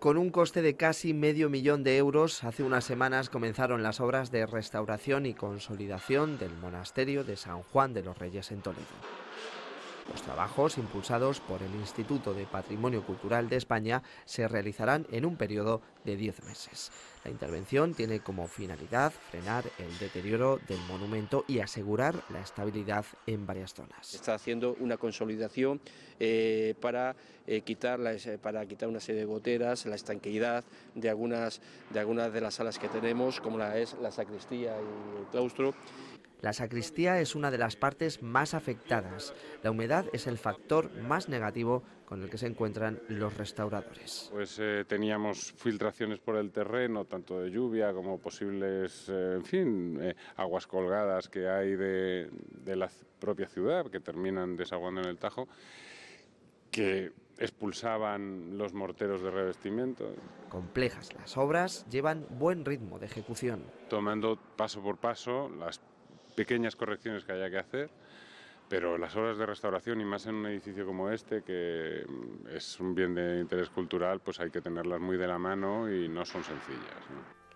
Con un coste de casi medio millón de euros, hace unas semanas comenzaron las obras de restauración y consolidación del monasterio de San Juan de los Reyes en Toledo. Los trabajos, impulsados por el Instituto de Patrimonio Cultural de España, se realizarán en un periodo de 10 meses. La intervención tiene como finalidad frenar el deterioro del monumento y asegurar la estabilidad en varias zonas. está haciendo una consolidación eh, para, eh, quitar eh, para quitar una serie de goteras, la estanqueidad de algunas, de algunas de las salas que tenemos, como la es la sacristía y el claustro. La sacristía es una de las partes más afectadas. La humedad es el factor más negativo con el que se encuentran los restauradores. Pues eh, teníamos filtraciones por el terreno, tanto de lluvia como posibles, eh, en fin, eh, aguas colgadas que hay de, de la propia ciudad, que terminan desaguando en el Tajo, que expulsaban los morteros de revestimiento. Complejas las obras llevan buen ritmo de ejecución. Tomando paso por paso las pequeñas correcciones que haya que hacer, pero las obras de restauración y más en un edificio como este, que mm, es un bien de interés cultural, pues hay que tenerlas muy de la mano y no son sencillas.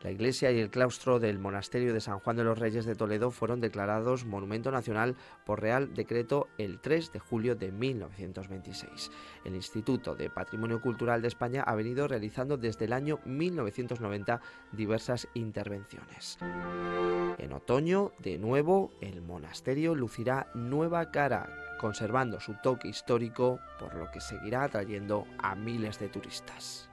La iglesia y el claustro del monasterio de San Juan de los Reyes de Toledo fueron declarados Monumento Nacional por Real Decreto el 3 de julio de 1926. El Instituto de Patrimonio Cultural de España ha venido realizando desde el año 1990 diversas intervenciones. En otoño, de nuevo, el monasterio lucirá nueva cara, conservando su toque histórico, por lo que seguirá atrayendo a miles de turistas.